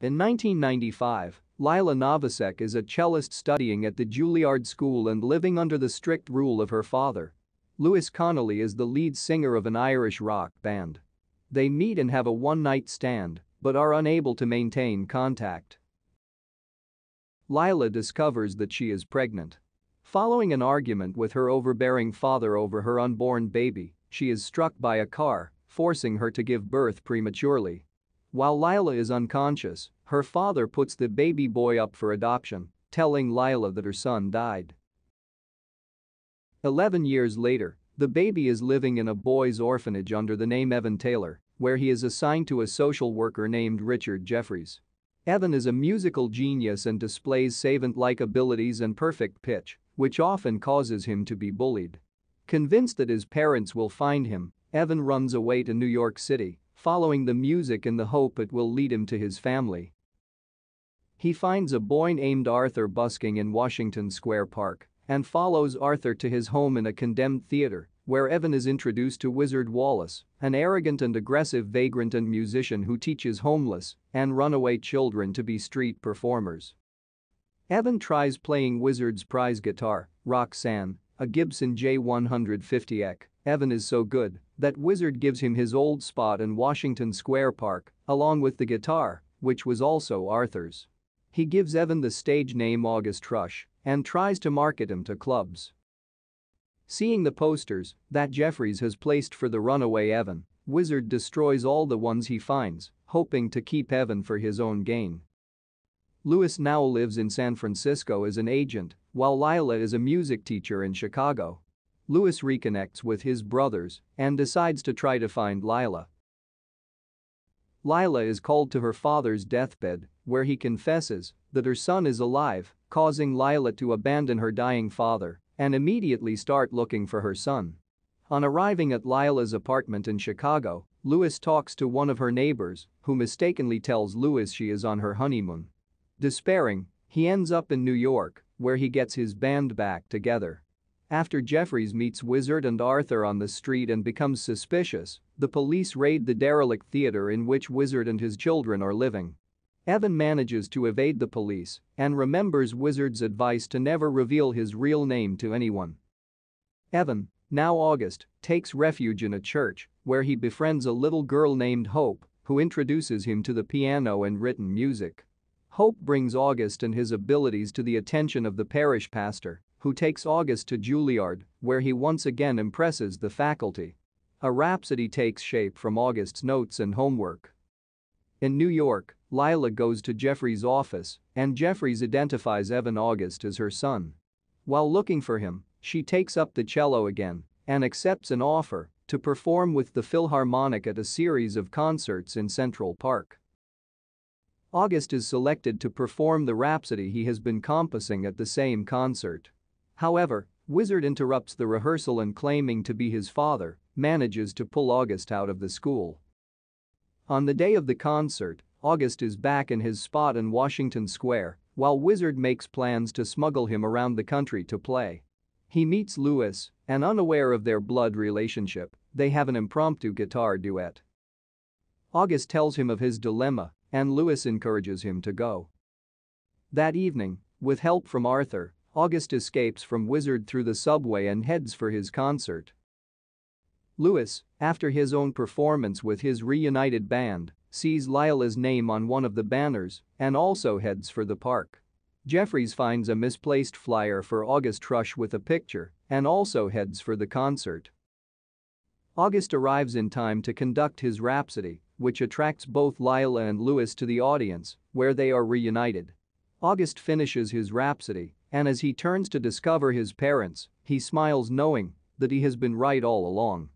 In 1995, Lila Novacek is a cellist studying at the Juilliard School and living under the strict rule of her father. Lewis Connolly is the lead singer of an Irish rock band. They meet and have a one-night stand, but are unable to maintain contact. Lila discovers that she is pregnant. Following an argument with her overbearing father over her unborn baby, she is struck by a car, forcing her to give birth prematurely. While Lila is unconscious, her father puts the baby boy up for adoption, telling Lila that her son died. 11 years later, the baby is living in a boys' orphanage under the name Evan Taylor, where he is assigned to a social worker named Richard Jeffries. Evan is a musical genius and displays savant-like abilities and perfect pitch, which often causes him to be bullied. Convinced that his parents will find him, Evan runs away to New York City, following the music in the hope it will lead him to his family. He finds a boy named Arthur busking in Washington Square Park and follows Arthur to his home in a condemned theater where Evan is introduced to Wizard Wallace, an arrogant and aggressive vagrant and musician who teaches homeless and runaway children to be street performers. Evan tries playing Wizard's prize guitar, Roxanne, a Gibson J150 EQ, Evan is so good that Wizard gives him his old spot in Washington Square Park, along with the guitar, which was also Arthur's. He gives Evan the stage name August Rush and tries to market him to clubs. Seeing the posters that Jeffries has placed for the runaway Evan, Wizard destroys all the ones he finds, hoping to keep Evan for his own gain. Lewis now lives in San Francisco as an agent, while Lila is a music teacher in Chicago. Lewis reconnects with his brothers and decides to try to find Lila. Lila is called to her father's deathbed, where he confesses that her son is alive, causing Lila to abandon her dying father and immediately start looking for her son. On arriving at Lila's apartment in Chicago, Lewis talks to one of her neighbors, who mistakenly tells Lewis she is on her honeymoon. Despairing, he ends up in New York, where he gets his band back together. After Jeffries meets Wizard and Arthur on the street and becomes suspicious, the police raid the derelict theater in which Wizard and his children are living. Evan manages to evade the police and remembers Wizard's advice to never reveal his real name to anyone. Evan, now August, takes refuge in a church where he befriends a little girl named Hope, who introduces him to the piano and written music. Hope brings August and his abilities to the attention of the parish pastor, who takes August to Juilliard, where he once again impresses the faculty. A rhapsody takes shape from August's notes and homework. In New York, Lila goes to Jeffrey's office, and Jeffries identifies Evan August as her son. While looking for him, she takes up the cello again and accepts an offer to perform with the Philharmonic at a series of concerts in Central Park. August is selected to perform the rhapsody he has been compassing at the same concert. However, Wizard interrupts the rehearsal and claiming to be his father, manages to pull August out of the school. On the day of the concert, August is back in his spot in Washington Square, while Wizard makes plans to smuggle him around the country to play. He meets Lewis, and unaware of their blood relationship, they have an impromptu guitar duet. August tells him of his dilemma, and Lewis encourages him to go. That evening, with help from Arthur, August escapes from Wizard through the subway and heads for his concert. Lewis, after his own performance with his reunited band, sees Lila's name on one of the banners and also heads for the park. Jeffries finds a misplaced flyer for August Rush with a picture and also heads for the concert. August arrives in time to conduct his rhapsody, which attracts both Lila and Lewis to the audience, where they are reunited. August finishes his rhapsody and as he turns to discover his parents, he smiles knowing that he has been right all along.